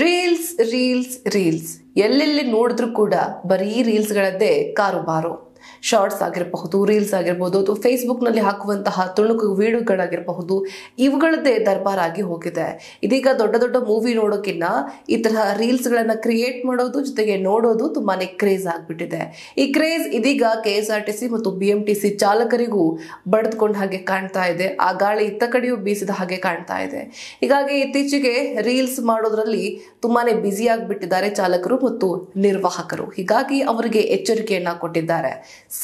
reels reels reels ಎಲ್ಲೆಲ್ಲಿ ನೋಡಿದ್ರು ಕೂಡ ಬರೀ ರೀಲ್ಸ್ಗಳದ್ದೇ ಕಾರುಬಾರು ಶಾರ್ಟ್ಸ್ ಆಗಿರಬಹುದು ರೀಲ್ಸ್ ಆಗಿರ್ಬೋದು ಅಥವಾ ಫೇಸ್ಬುಕ್ನಲ್ಲಿ ಹಾಕುವಂತಹ ತುಣುಕು ವಿಡಿಯೋಗಳಾಗಿರಬಹುದು ಇವುಗಳದ್ದೇ ಆಗಿ ಹೋಗಿದೆ ಇದೀಗ ದೊಡ್ಡ ದೊಡ್ಡ ಮೂವಿ ನೋಡೋಕ್ಕಿಂತ ಈ ತರಹ ರೀಲ್ಸ್ಗಳನ್ನು ಕ್ರಿಯೇಟ್ ಮಾಡೋದು ಜೊತೆಗೆ ನೋಡೋದು ತುಂಬಾ ಕ್ರೇಜ್ ಆಗಿಬಿಟ್ಟಿದೆ ಈ ಕ್ರೇಜ್ ಇದೀಗ K S R T C ಮತ್ತು ಬಿ ಎಂ ಟಿ ಸಿ ಚಾಲಕರಿಗೂ ಹಾಗೆ ಕಾಣ್ತಾ ಇದೆ ಆ ಗಾಳಿ ಇತ್ತ ಕಡೆಯೂ ಬೀಸಿದ ಹಾಗೆ ಕಾಣ್ತಾ ಇದೆ ಹೀಗಾಗಿ ಇತ್ತೀಚೆಗೆ ರೀಲ್ಸ್ ಮಾಡೋದ್ರಲ್ಲಿ ತುಂಬಾ ಬ್ಯುಸಿ ಆಗಿಬಿಟ್ಟಿದ್ದಾರೆ ಚಾಲಕರು ಮತ್ತು ನಿರ್ವಾಹಕರು ಹೀಗಾಗಿ ಅವರಿಗೆ ಎಚ್ಚರಿಕೆಯನ್ನ ಕೊಟ್ಟಿದ್ದಾರೆ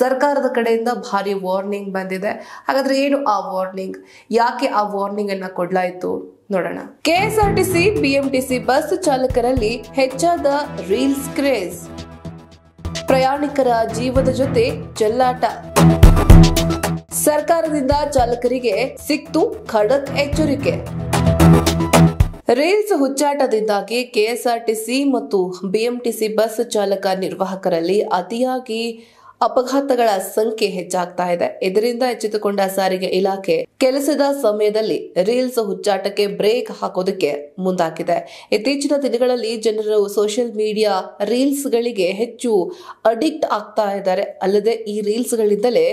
ಸರ್ಕಾರದ ಕಡೆಯಿಂದ ಭಾರಿ ವಾರ್ನಿಂಗ್ ಬಂದಿದೆ ಹಾಗಾದ್ರೆ ಏನು ಆ ವಾರ್ನಿಂಗ್ ಯಾಕೆ ಆ ವಾರ್ನಿಂಗ್ ಅನ್ನ ಕೊಡ್ಲಾಯಿತು ನೋಡೋಣ ಕೆಎಸ್ಆರ್ಟಿಸಿ ಬಿಎಂಟಿಸಿ ಬಸ್ ಚಾಲಕರಲ್ಲಿ ಹೆಚ್ಚಾದ ರೀಲ್ಸ್ ಕ್ರೇಜ್ ಪ್ರಯಾಣಿಕರ ಜೀವದ ಜೊತೆ ಜಲ್ಲಾಟ ಸರ್ಕಾರದಿಂದ ಚಾಲಕರಿಗೆ ಸಿಕ್ತು ಖಡಕ್ ಎಚ್ಚರಿಕೆ ರೀಲ್ಸ್ ಹುಚ್ಚಾಟದಿಂದಾಗಿ ಕೆಎಸ್ಆರ್ಟಿಸಿ ಮತ್ತು ಬಿಎಂಟಿಸಿ ಬಸ್ ಚಾಲಕ ನಿರ್ವಾಹಕರಲ್ಲಿ ಅತಿಯಾಗಿ ಅಪಘಾತಗಳ ಸಂಖ್ಯೆ ಹೆಚ್ಚಾಗ್ತಾ ಇದೆ ಇದರಿಂದ ಎಚ್ಚೆತ್ತುಕೊಂಡ ಸಾರಿಗೆ ಇಲಾಖೆ ಕೆಲಸದ ಸಮಯದಲ್ಲಿ ರೀಲ್ಸ್ ಹುಚ್ಚಾಟಕ್ಕೆ ಬ್ರೇಕ್ ಹಾಕೋದಕ್ಕೆ ಮುಂದಾಗಿದೆ ಇತ್ತೀಚಿನ ದಿನಗಳಲ್ಲಿ ಜನರು ಸೋಷಿಯಲ್ ಮೀಡಿಯಾ ರೀಲ್ಸ್ಗಳಿಗೆ ಹೆಚ್ಚು ಅಡಿಕ್ಟ್ ಆಗ್ತಾ ಇದ್ದಾರೆ ಅಲ್ಲದೆ ಈ ರೀಲ್ಸ್ಗಳಿಂದಲೇ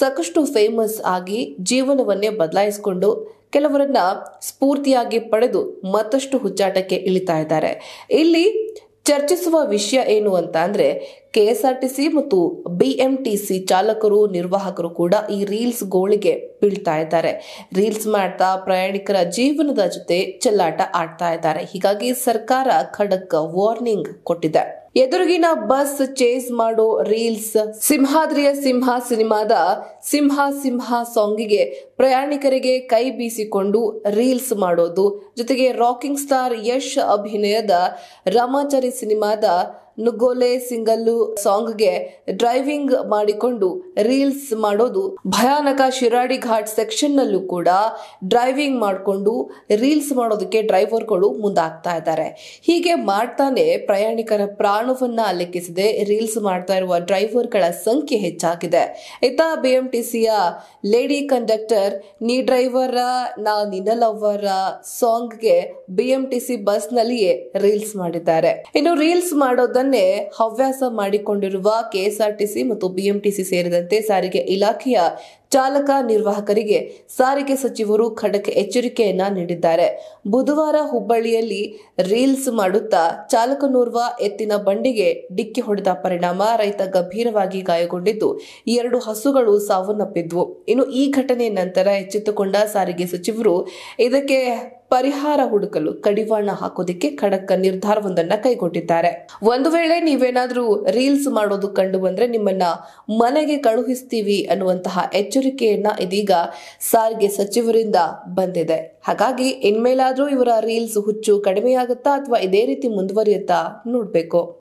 ಸಾಕಷ್ಟು ಫೇಮಸ್ ಆಗಿ ಜೀವನವನ್ನೇ ಬದಲಾಯಿಸಿಕೊಂಡು ಕೆಲವರನ್ನ ಸ್ಫೂರ್ತಿಯಾಗಿ ಪಡೆದು ಮತ್ತಷ್ಟು ಹುಚ್ಚಾಟಕ್ಕೆ ಇಳಿತಾ ಇದ್ದಾರೆ ಇಲ್ಲಿ ಚರ್ಚಿಸುವ ವಿಷಯ ಏನು ಅಂತ ಅಂದ್ರೆ ಕೆಎಸ್ಆರ್ಟಿಸಿ ಮತ್ತು ಬಿಎಂಟಿಸಿ ಚಾಲಕರು ನಿರ್ವಾಹಕರು ಕೂಡ ಈ ರೀಲ್ಸ್ ಗೋಳಿಗೆ ಬೀಳ್ತಾ ಇದ್ದಾರೆ ರೀಲ್ಸ್ ಮಾಡ್ತಾ ಪ್ರಯಾಣಿಕರ ಜೀವನದ ಜೊತೆ ಚೆಲ್ಲಾಟ ಆಡ್ತಾ ಇದ್ದಾರೆ ಹೀಗಾಗಿ ಸರ್ಕಾರ ಖಡಕ್ ವಾರ್ನಿಂಗ್ ಕೊಟ್ಟಿದೆ ಎದುರುಗಿನ ಬಸ್ ಚೇಸ್ ಮಾಡೋ ರೀಲ್ಸ್ ಸಿಂಹಾದ್ರಿಯ ಸಿಂಹ ಸಿನಿಮಾದ ಸಿಂಹ ಸಿಂಹ ಸಾಂಗಿಗೆ ಪ್ರಯಾಣಿಕರಿಗೆ ಕೈ ಬೀಸಿಕೊಂಡು ರೀಲ್ಸ್ ಮಾಡೋದು ಜೊತೆಗೆ ರಾಕಿಂಗ್ ಸ್ಟಾರ್ ಯಶ್ ಅಭಿನಯದ ರಾಮಾಚಾರಿ ಸಿನಿಮಾದ ನುಗ್ಗೋಲೆ ಸಿಂಗಲ್ಲು ಸಾಂಗ್ಗೆ ಡ್ರೈವಿಂಗ್ ಮಾಡಿಕೊಂಡು ರೀಲ್ಸ್ ಮಾಡೋದು ಭಯಾನಕ ಶಿರಾಡಿ ಘಾಟ್ ಸೆಕ್ಷನ್ ನಲ್ಲೂ ಕೂಡ ಡ್ರೈವಿಂಗ್ ಮಾಡಿಕೊಂಡು ರೀಲ್ಸ್ ಮಾಡೋದಕ್ಕೆ ಡ್ರೈವರ್ಗಳು ಮುಂದಾಗ್ತಾ ಇದ್ದಾರೆ ಹೀಗೆ ಮಾಡ್ತಾನೆ ಪ್ರಯಾಣಿಕರ ಪ್ರಾಣವನ್ನ ಲೆಕ್ಕಿಸದೆ ರೀಲ್ಸ್ ಮಾಡ್ತಾ ಇರುವ ಡ್ರೈವರ್ಗಳ ಸಂಖ್ಯೆ ಹೆಚ್ಚಾಗಿದೆ ಟಿ ಸಿಯ ಲೇಡಿ ಕಂಡಕ್ಟರ್ ನೀ ಡ್ರೈವರ ನಾ ನಿನ್ನ ಸಾಂಗ್ ಸಾಂಗ್ಗೆ ಬಿಎಂಟಿಸಿ ನಲ್ಲಿಯೇ ರೀಲ್ಸ್ ಮಾಡಿದ್ದಾರೆ ಇನ್ನು ರೀಲ್ಸ್ ಮಾಡೋದನ್ನ ಇದನ್ನೇ ಹವ್ಯಾಸ ಮಾಡಿಕೊಂಡಿರುವ ಕೆಎಸ್ಆರ್ಟಿಸಿ ಮತ್ತು ಬಿಎಂಟಿಸಿ ಸೇರಿದಂತೆ ಸಾರಿಗೆ ಇಲಾಖೆಯ ಚಾಲಕ ನಿರ್ವಾಹಕರಿಗೆ ಸಾರಿಗೆ ಸಚಿವರು ಖಡಕ್ ಎಚ್ಚರಿಕೆಯನ್ನ ನೀಡಿದ್ದಾರೆ ಬುಧವಾರ ಹುಬ್ಬಳ್ಳಿಯಲ್ಲಿ ರೀಲ್ಸ್ ಮಾಡುತ್ತಾ ಚಾಲಕನೋರ್ವ ಎತ್ತಿನ ಬಂಡಿಗೆ ಡಿಕ್ಕಿ ಹೊಡೆದ ಪರಿಣಾಮ ರೈತ ಗಂಭೀರವಾಗಿ ಗಾಯಗೊಂಡಿದ್ದು ಎರಡು ಹಸುಗಳು ಸಾವನ್ನಪ್ಪಿದ್ವು ಇನ್ನು ಈ ಘಟನೆ ನಂತರ ಎಚ್ಚೆತ್ತುಕೊಂಡ ಸಾರಿಗೆ ಸಚಿವರು ಇದಕ್ಕೆ ಪರಿಹಾರ ಹುಡುಕಲು ಕಡಿವಾಣ ಹಾಕೋದಕ್ಕೆ ಖಡಕ್ ನಿರ್ಧಾರವೊಂದನ್ನ ಕೈಗೊಂಡಿದ್ದಾರೆ ಒಂದು ವೇಳೆ ನೀವೇನಾದ್ರೂ ರೀಲ್ಸ್ ಮಾಡೋದು ಕಂಡು ಬಂದ್ರೆ ನಿಮ್ಮನ್ನ ಮನೆಗೆ ಕಳುಹಿಸ್ತೀವಿ ಅನ್ನುವಂತಹ ಎಚ್ಚರಿಕೆಯನ್ನ ಇದೀಗ ಸಾರಿಗೆ ಸಚಿವರಿಂದ ಬಂದಿದೆ ಹಾಗಾಗಿ ಇನ್ಮೇಲಾದ್ರೂ ಇವರ ರೀಲ್ಸ್ ಹುಚ್ಚು ಕಡಿಮೆಯಾಗುತ್ತಾ ಅಥವಾ ಇದೇ ರೀತಿ ಮುಂದುವರಿಯುತ್ತಾ ನೋಡ್ಬೇಕು